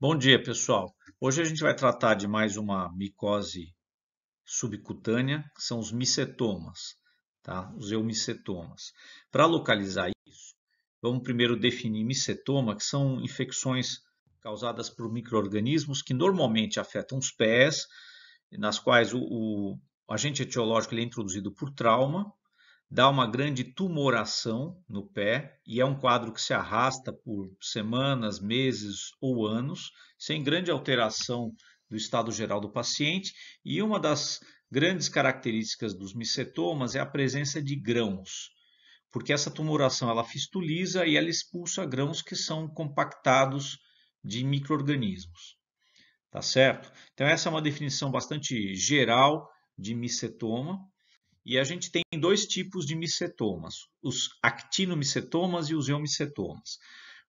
Bom dia, pessoal. Hoje a gente vai tratar de mais uma micose subcutânea, que são os micetomas, tá? Os eumicetomas. Para localizar isso, vamos primeiro definir micetoma, que são infecções causadas por micro-organismos que normalmente afetam os pés, nas quais o, o agente etiológico é introduzido por trauma dá uma grande tumoração no pé e é um quadro que se arrasta por semanas, meses ou anos, sem grande alteração do estado geral do paciente. E uma das grandes características dos micetomas é a presença de grãos, porque essa tumoração ela fistuliza e ela expulsa grãos que são compactados de microorganismos. Tá certo? Então essa é uma definição bastante geral de micetoma. E a gente tem dois tipos de micetomas, os actinomicetomas e os eumicetomas.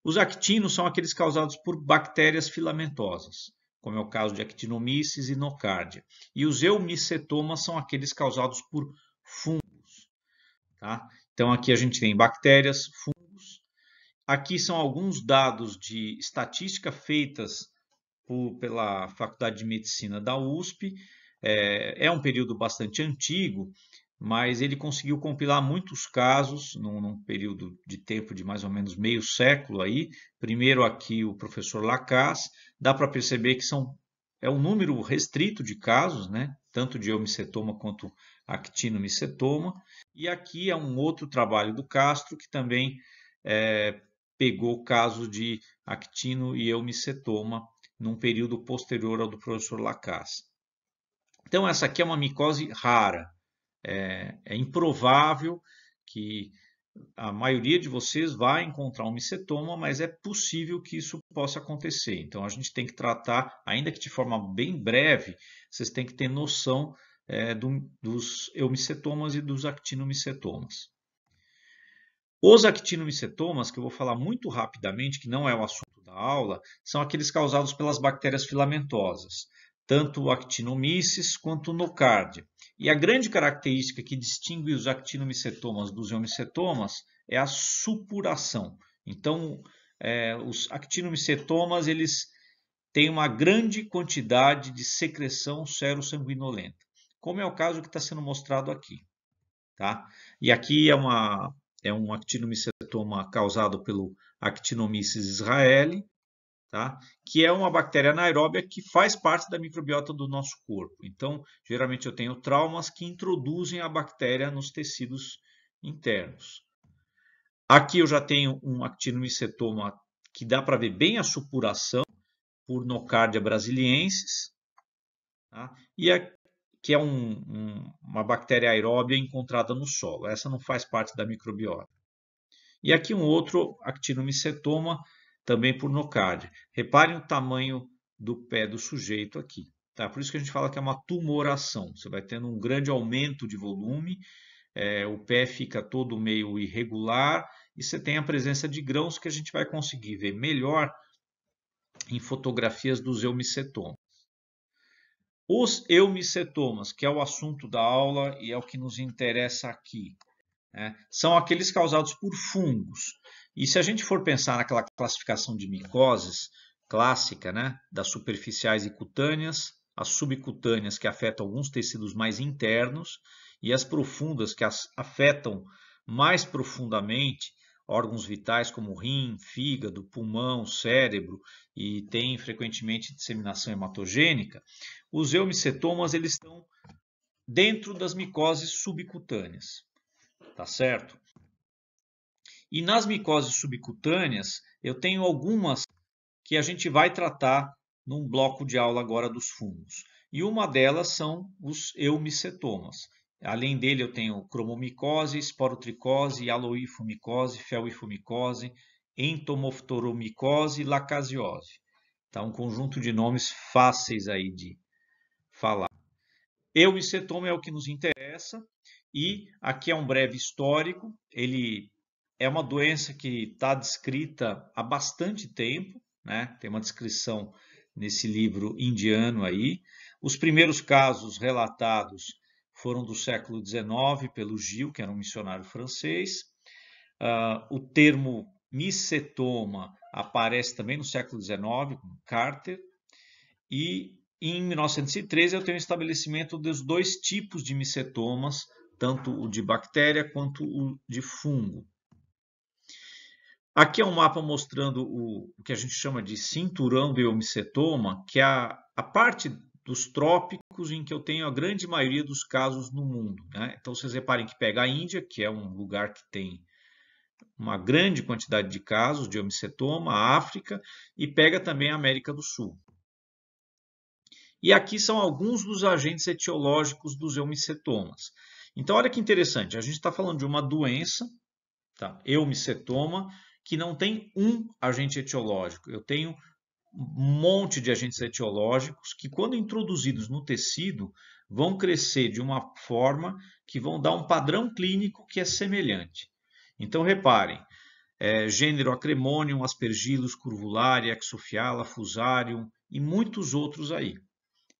Os actinos são aqueles causados por bactérias filamentosas, como é o caso de actinomices e nocardia. E os eumicetomas são aqueles causados por fungos. Tá? Então aqui a gente tem bactérias, fungos. Aqui são alguns dados de estatística feitas por, pela Faculdade de Medicina da USP. É, é um período bastante antigo, mas ele conseguiu compilar muitos casos num, num, período de tempo de mais ou menos meio século aí. Primeiro aqui o professor Lacasse, dá para perceber que são é um número restrito de casos, né? Tanto de eumicetoma quanto actinomicetoma. E aqui é um outro trabalho do Castro que também é, pegou casos de actino e eumicetoma num período posterior ao do professor Lacasse. Então essa aqui é uma micose rara é, é improvável que a maioria de vocês vá encontrar um micetoma, mas é possível que isso possa acontecer. Então a gente tem que tratar, ainda que de forma bem breve, vocês têm que ter noção é, do, dos eumicetomas e dos actinomicetomas. Os actinomicetomas, que eu vou falar muito rapidamente, que não é o assunto da aula, são aqueles causados pelas bactérias filamentosas, tanto o actinomyces quanto o nocardia. E a grande característica que distingue os actinomicetomas dos homicetomas é a supuração. Então, é, os actinomicetomas eles têm uma grande quantidade de secreção serosanguinolenta, como é o caso que está sendo mostrado aqui. Tá? E aqui é, uma, é um actinomicetoma causado pelo Actinomyces israeli, tá? que é uma bactéria anaeróbia que faz parte da microbiota do nosso corpo. Então, geralmente eu tenho traumas que introduzem a bactéria nos tecidos internos. Aqui eu já tenho um actinomicetoma que dá para ver bem a supuração por Nocardia brasiliensis, tá? e a, que é um, um, uma bactéria aeróbia encontrada no solo. Essa não faz parte da microbiota. E aqui um outro actinomicetoma também por nocardia. Reparem o tamanho do pé do sujeito aqui. Tá? Por isso que a gente fala que é uma tumoração. Você vai tendo um grande aumento de volume, é, o pé fica todo meio irregular e você tem a presença de grãos que a gente vai conseguir ver melhor em fotografias dos eumicetomas. Os eumicetomas, que é o assunto da aula e é o que nos interessa aqui, né, são aqueles causados por fungos. E se a gente for pensar naquela classificação de micoses clássica, né, das superficiais e cutâneas, as subcutâneas que afetam alguns tecidos mais internos e as profundas que as afetam mais profundamente órgãos vitais como rim, fígado, pulmão, cérebro e tem frequentemente disseminação hematogênica, os eumicetomas eles estão dentro das micoses subcutâneas, tá certo? E nas micoses subcutâneas, eu tenho algumas que a gente vai tratar num bloco de aula agora dos fungos. E uma delas são os eumicetomas. Além dele, eu tenho cromomicose, esporotricose, aloifumicose, felifumicose, entomoftoromicose e lacasiose. Tá um conjunto de nomes fáceis aí de falar. Eumicetoma é o que nos interessa e aqui é um breve histórico. Ele é uma doença que está descrita há bastante tempo, né? tem uma descrição nesse livro indiano aí. Os primeiros casos relatados foram do século XIX pelo Gil, que era um missionário francês. Uh, o termo micetoma aparece também no século XIX, com Carter. E em 1913 eu tenho o estabelecimento dos dois tipos de micetomas, tanto o de bactéria quanto o de fungo. Aqui é um mapa mostrando o, o que a gente chama de cinturão do Eumicetoma, que é a, a parte dos trópicos em que eu tenho a grande maioria dos casos no mundo. Né? Então, vocês reparem que pega a Índia, que é um lugar que tem uma grande quantidade de casos de homicetoma, a África, e pega também a América do Sul. E aqui são alguns dos agentes etiológicos dos eumicetomas. Então, olha que interessante, a gente está falando de uma doença, tá? eumicetoma, que não tem um agente etiológico. Eu tenho um monte de agentes etiológicos que, quando introduzidos no tecido, vão crescer de uma forma que vão dar um padrão clínico que é semelhante. Então, reparem, é, gênero Acremonium, Aspergillus, Curvulari, Exofiala, Fusarium e muitos outros aí.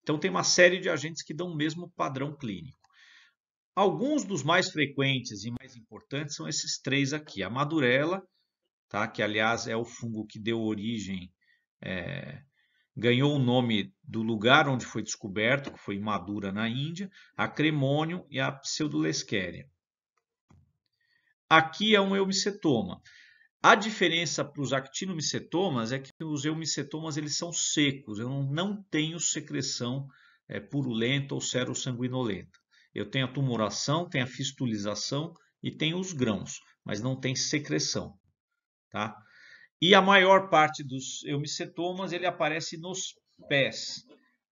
Então, tem uma série de agentes que dão o mesmo padrão clínico. Alguns dos mais frequentes e mais importantes são esses três aqui, a madurela, tá? que aliás é o fungo que deu origem, é, ganhou o nome do lugar onde foi descoberto, que foi Madura, na Índia, a cremônio e a pseudolesquéria. Aqui é um eumicetoma. A diferença para os actinomicetomas é que os eumicetomas eles são secos, eu não, não tenho secreção é, purulenta ou serossanguinolenta. Eu tenho a tumoração, tenho a fistulização e tenho os grãos, mas não tem secreção tá? E a maior parte dos eumicetomas ele aparece nos pés.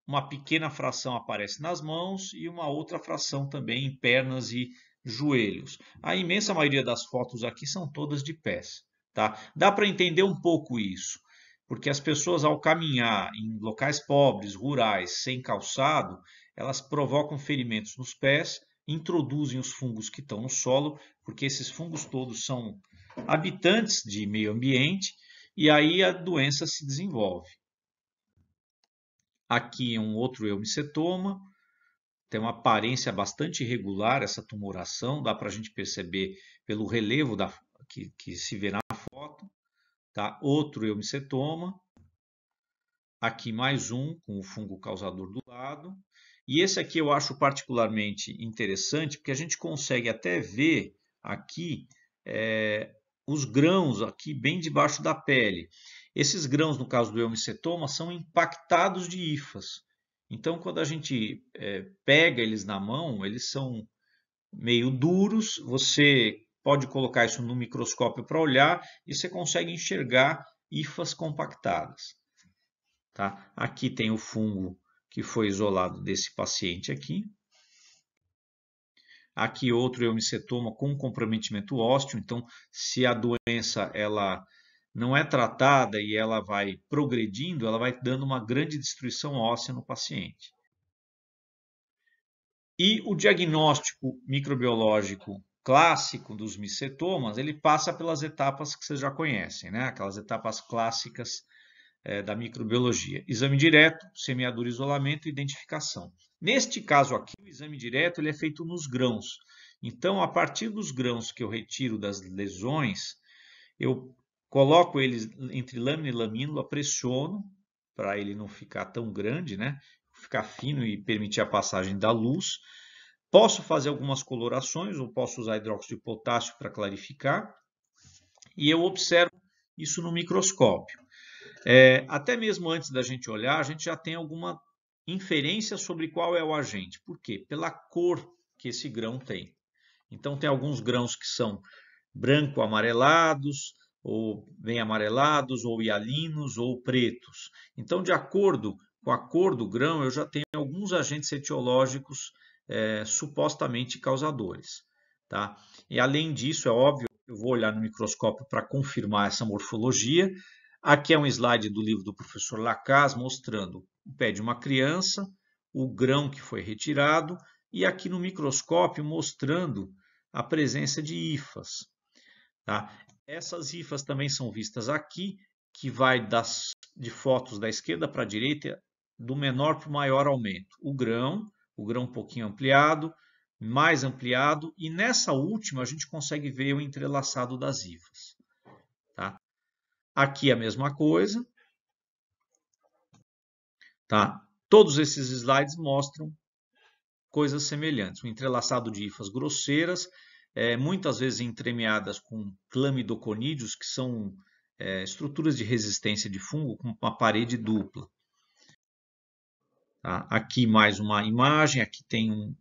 Uma pequena fração aparece nas mãos e uma outra fração também em pernas e joelhos. A imensa maioria das fotos aqui são todas de pés, tá? Dá para entender um pouco isso, porque as pessoas ao caminhar em locais pobres, rurais, sem calçado, elas provocam ferimentos nos pés, introduzem os fungos que estão no solo, porque esses fungos todos são habitantes de meio ambiente, e aí a doença se desenvolve. Aqui um outro eumicetoma, tem uma aparência bastante irregular essa tumoração, dá para a gente perceber pelo relevo da, que, que se vê na foto. Tá? Outro eumicetoma, aqui mais um com o fungo causador do lado. E esse aqui eu acho particularmente interessante, porque a gente consegue até ver aqui é, os grãos aqui bem debaixo da pele. Esses grãos, no caso do eumicetoma, são impactados de hifas. Então, quando a gente é, pega eles na mão, eles são meio duros. Você pode colocar isso no microscópio para olhar e você consegue enxergar hifas compactadas. Tá? Aqui tem o fungo que foi isolado desse paciente aqui aqui outro heomicetoma com comprometimento ósseo. Então, se a doença ela não é tratada e ela vai progredindo, ela vai dando uma grande destruição óssea no paciente. E o diagnóstico microbiológico clássico dos micetomas, ele passa pelas etapas que vocês já conhecem, né? aquelas etapas clássicas é, da microbiologia. Exame direto, semeadura, isolamento e identificação. Neste caso aqui, o exame direto ele é feito nos grãos. Então, a partir dos grãos que eu retiro das lesões, eu coloco eles entre lâmina e lamínula, pressiono para ele não ficar tão grande, né? ficar fino e permitir a passagem da luz. Posso fazer algumas colorações, ou posso usar hidróxido de potássio para clarificar. E eu observo isso no microscópio. É, até mesmo antes da gente olhar, a gente já tem alguma Inferência sobre qual é o agente. Por quê? Pela cor que esse grão tem. Então, tem alguns grãos que são branco-amarelados, ou bem amarelados, ou hialinos, ou pretos. Então, de acordo com a cor do grão, eu já tenho alguns agentes etiológicos é, supostamente causadores. Tá? E além disso, é óbvio, eu vou olhar no microscópio para confirmar essa morfologia, Aqui é um slide do livro do professor Lacaz mostrando o pé de uma criança, o grão que foi retirado e aqui no microscópio mostrando a presença de hifas. Tá? Essas hifas também são vistas aqui, que vai das, de fotos da esquerda para a direita, do menor para o maior aumento. O grão, o grão um pouquinho ampliado, mais ampliado, e nessa última a gente consegue ver o entrelaçado das hifas. Tá? Aqui é a mesma coisa. Tá? Todos esses slides mostram coisas semelhantes. Um entrelaçado de hifas grosseiras, é, muitas vezes entremeadas com clamidoconídeos, que são é, estruturas de resistência de fungo com uma parede dupla. Tá? Aqui mais uma imagem, aqui tem um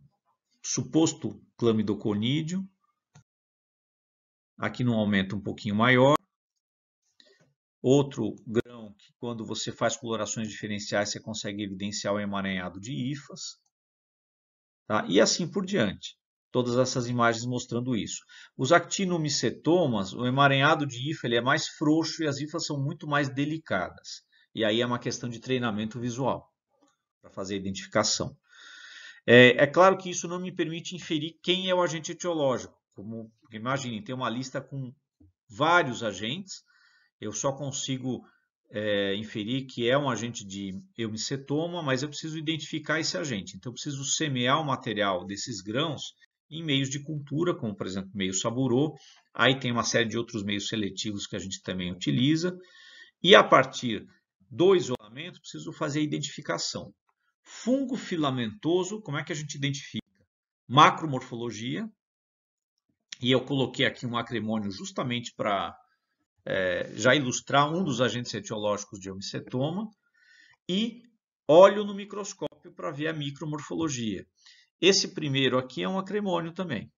suposto clamidoconídeo. Aqui num aumento um pouquinho maior. Outro grão que, quando você faz colorações diferenciais, você consegue evidenciar o emaranhado de hifas. Tá? E assim por diante. Todas essas imagens mostrando isso. Os actinomicetomas, o emaranhado de hifa ele é mais frouxo e as hifas são muito mais delicadas. E aí é uma questão de treinamento visual para fazer a identificação. É, é, claro que isso não me permite inferir quem é o agente etiológico. Como imaginem, tem uma lista com vários agentes eu só consigo é, inferir que é um agente de eumicetoma, mas eu preciso identificar esse agente. Então, eu preciso semear o material desses grãos em meios de cultura, como por exemplo meio saburô. Aí tem uma série de outros meios seletivos que a gente também utiliza. E a partir do isolamento, preciso fazer a identificação. Fungo filamentoso, como é que a gente identifica? Macromorfologia. E eu coloquei aqui um acrimônio justamente para é, já ilustrar um dos agentes etiológicos de homicetoma, e olho no microscópio para ver a micromorfologia. Esse primeiro aqui é um acremônio também.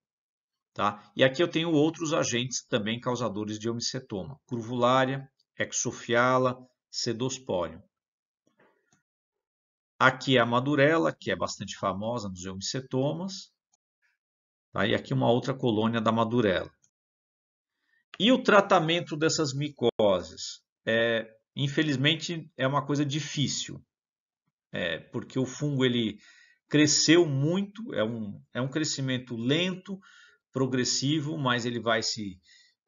Tá? E aqui eu tenho outros agentes também causadores de homicetoma, curvulária, exofiala, sedospólio. Aqui é a madurela, que é bastante famosa nos homicetomas. Tá? E aqui uma outra colônia da madurela. E o tratamento dessas micoses? É, infelizmente, é uma coisa difícil, é, porque o fungo ele cresceu muito, é um, é um crescimento lento, progressivo, mas ele vai se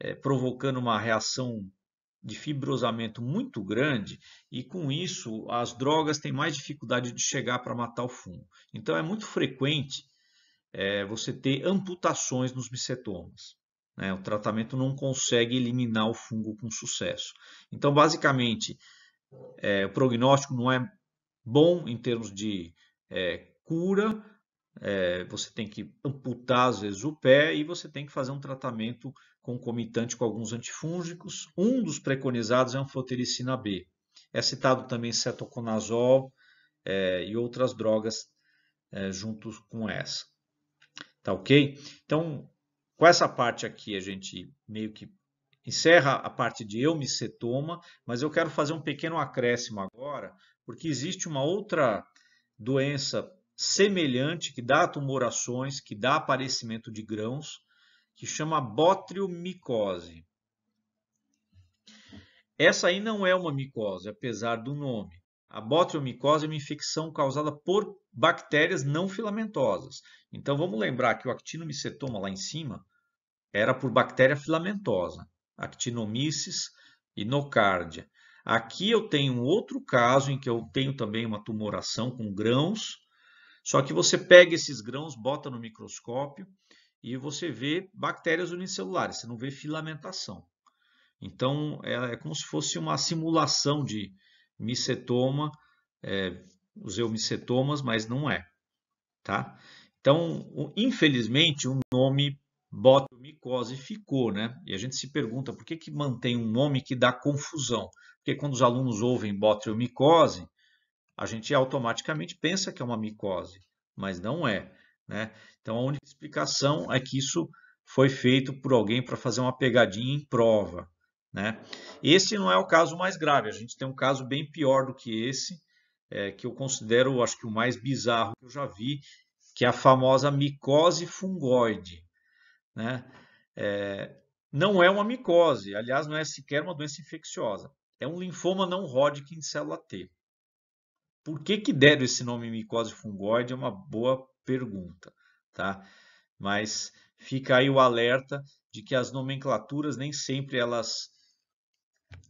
é, provocando uma reação de fibrosamento muito grande e com isso as drogas têm mais dificuldade de chegar para matar o fungo. Então é muito frequente é, você ter amputações nos micetomas. Né? O tratamento não consegue eliminar o fungo com sucesso. Então, basicamente, é, o prognóstico não é bom em termos de é, cura, é, você tem que amputar às vezes o pé e você tem que fazer um tratamento concomitante com alguns antifúngicos. Um dos preconizados é a anfotericina B. É citado também cetoconazol é, e outras drogas é, juntos com essa. Tá ok? Então, com essa parte aqui, a gente meio que encerra a parte de eu me mas eu quero fazer um pequeno acréscimo agora, porque existe uma outra doença semelhante que dá tumorações, que dá aparecimento de grãos, que chama botriomicose. Essa aí não é uma micose, apesar do nome. A botriomicose é uma infecção causada por bactérias não filamentosas. Então vamos lembrar que o actinomicetoma lá em cima era por bactéria filamentosa, actinomyces e nocardia. Aqui eu tenho um outro caso em que eu tenho também uma tumoração com grãos, só que você pega esses grãos, bota no microscópio e você vê bactérias unicelulares, você não vê filamentação. Então, é, é como se fosse uma simulação de micetoma, é, os micetomas, mas não é. Tá? Então, infelizmente, o nome botomicose ficou, né? E a gente se pergunta por que, que mantém um nome que dá confusão. Porque quando os alunos ouvem botiomicose, a gente automaticamente pensa que é uma micose, mas não é. Né? Então a única explicação é que isso foi feito por alguém para fazer uma pegadinha em prova. Né? Esse não é o caso mais grave, a gente tem um caso bem pior do que esse, é, que eu considero, acho que o mais bizarro que eu já vi, que é a famosa micose fungoide. Né? É, não é uma micose, aliás, não é sequer uma doença infecciosa. É um linfoma não Hodgkin de célula T. Por que, que deram esse nome micose fungoide? É uma boa pergunta, tá? Mas fica aí o alerta de que as nomenclaturas nem sempre elas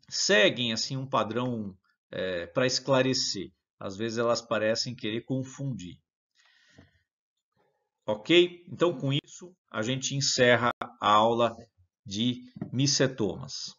seguem assim um padrão é, eh, para esclarecer. Às vezes elas parecem querer confundir. Ok? Então, com isso isso, a gente encerra a aula de micetomas.